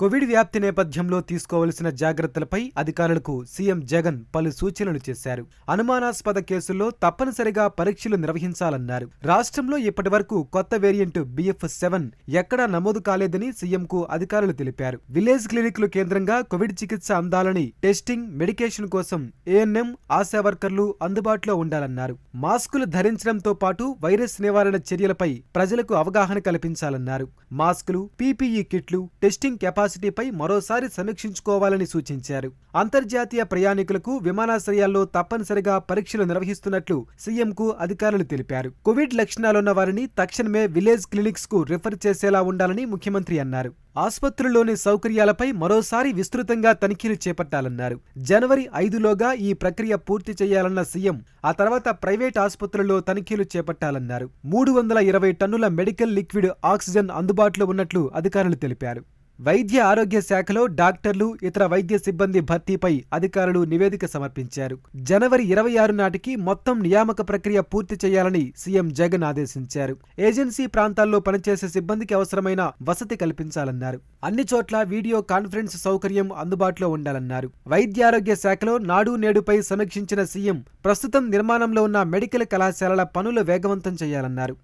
Covid వ్యాప్తి నేపథ్యంలో తీసుకోవలసిన జాగ్రత్తలపై అధికారులకు సీఎం జగన్ పలు సూచనలు చేశారు అనుమానాస్పద కేసుల్లో తప్పనిసరిగా పరీక్షలు నిర్వహించాలన్నారు రాష్ట్రంలో ఇప్పటి వరకు కొత్త వేరియంట్ బిఎఫ్ సెవెన్ ఎక్కడా నమోదు కాలేదని సీఎంకు అధికారులు తెలిపారు విలేజ్ క్లినిక్లు కేంద్రంగా కోవిడ్ చికిత్స అందాలని టెస్టింగ్ మెడికేషన్ కోసం ఏఎన్ఎం ఆశా వర్కర్లు అందుబాటులో ఉండాలన్నారు మాస్కులు ధరించడంతో పాటు వైరస్ నివారణ చర్యలపై ప్రజలకు అవగాహన కల్పించాలన్నారు మాస్కులు పీపీఈ కిట్లు టెస్టింగ్ కెపాసిటీ కెపాసిటీపై మరోసారి సమీక్షించుకోవాలని సూచించారు అంతర్జాతీయ ప్రయాణికులకు విమానాశ్రయాల్లో తప్పనిసరిగా పరీక్షలు నిర్వహిస్తున్నట్లు సీఎంకు అధికారులు తెలిపారు కోవిడ్ లక్షణాలున్న వారిని తక్షణమే విలేజ్ క్లినిక్స్ కు రిఫర్ చేసేలా ఉండాలని ముఖ్యమంత్రి అన్నారు ఆసుపత్రుల్లోని సౌకర్యాలపై మరోసారి విస్తృతంగా తనిఖీలు చేపట్టాలన్నారు జనవరి ఐదులోగా ఈ ప్రక్రియ పూర్తి చేయాలన్న సీఎం ఆ తర్వాత ప్రైవేట్ ఆసుపత్రుల్లో తనిఖీలు చేపట్టాలన్నారు మూడు వందల ఇరవై టన్నుల మెడికల్ లిక్విడ్ ఆక్సిజన్ అందుబాటులో ఉన్నట్లు అధికారులు తెలిపారు వైద్య ఆరోగ్య శాఖలో డాక్టర్లు ఇతర వైద్య సిబ్బంది భర్తీపై అధికారులు నివేదిక సమర్పించారు జనవరి ఇరవై ఆరు నాటికి మొత్తం నియామక ప్రక్రియ పూర్తి చేయాలని సీఎం జగన్ ఆదేశించారు ఏజెన్సీ ప్రాంతాల్లో పనిచేసే సిబ్బందికి అవసరమైన వసతి కల్పించాలన్నారు అన్ని చోట్ల వీడియో కాన్ఫరెన్స్ సౌకర్యం అందుబాటులో ఉండాలన్నారు వైద్యారోగ్య శాఖలో నాడు నేడుపై సమీక్షించిన సీఎం ప్రస్తుతం నిర్మాణంలో ఉన్న మెడికల్ కళాశాలల పనులు వేగవంతం చేయాలన్నారు